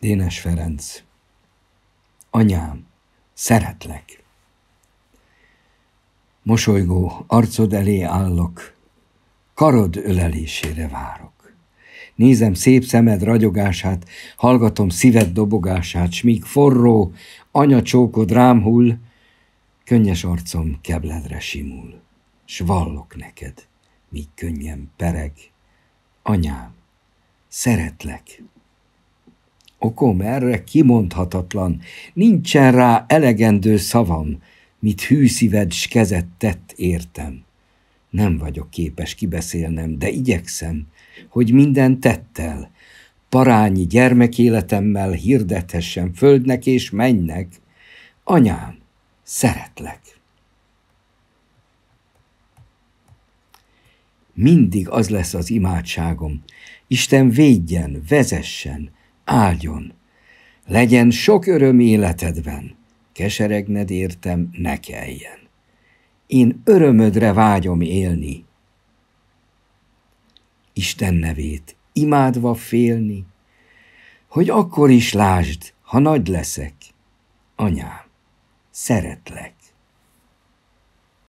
Dénes Ferenc. Anyám, szeretlek. Mosolygó arcod elé állok, karod ölelésére várok. Nézem szép szemed ragyogását, hallgatom szíved dobogását, s míg forró anyacsókod rám hull, könnyes arcom kebledre simul, s vallok neked, míg könnyen pereg. Anyám, szeretlek. Okom erre kimondhatatlan, nincsen rá elegendő szavam, mit hűszíved s kezet tett értem. Nem vagyok képes kibeszélnem, de igyekszem, hogy minden tettel, parányi gyermekéletemmel hirdethessem földnek és mennek. Anyám, szeretlek. Mindig az lesz az imádságom. Isten védjen, vezessen, áldjon! Legyen sok öröm életedben! Keseregned értem, ne kelljen! Én örömödre vágyom élni! Isten nevét imádva félni, hogy akkor is lásd, ha nagy leszek, anyám, szeretlek.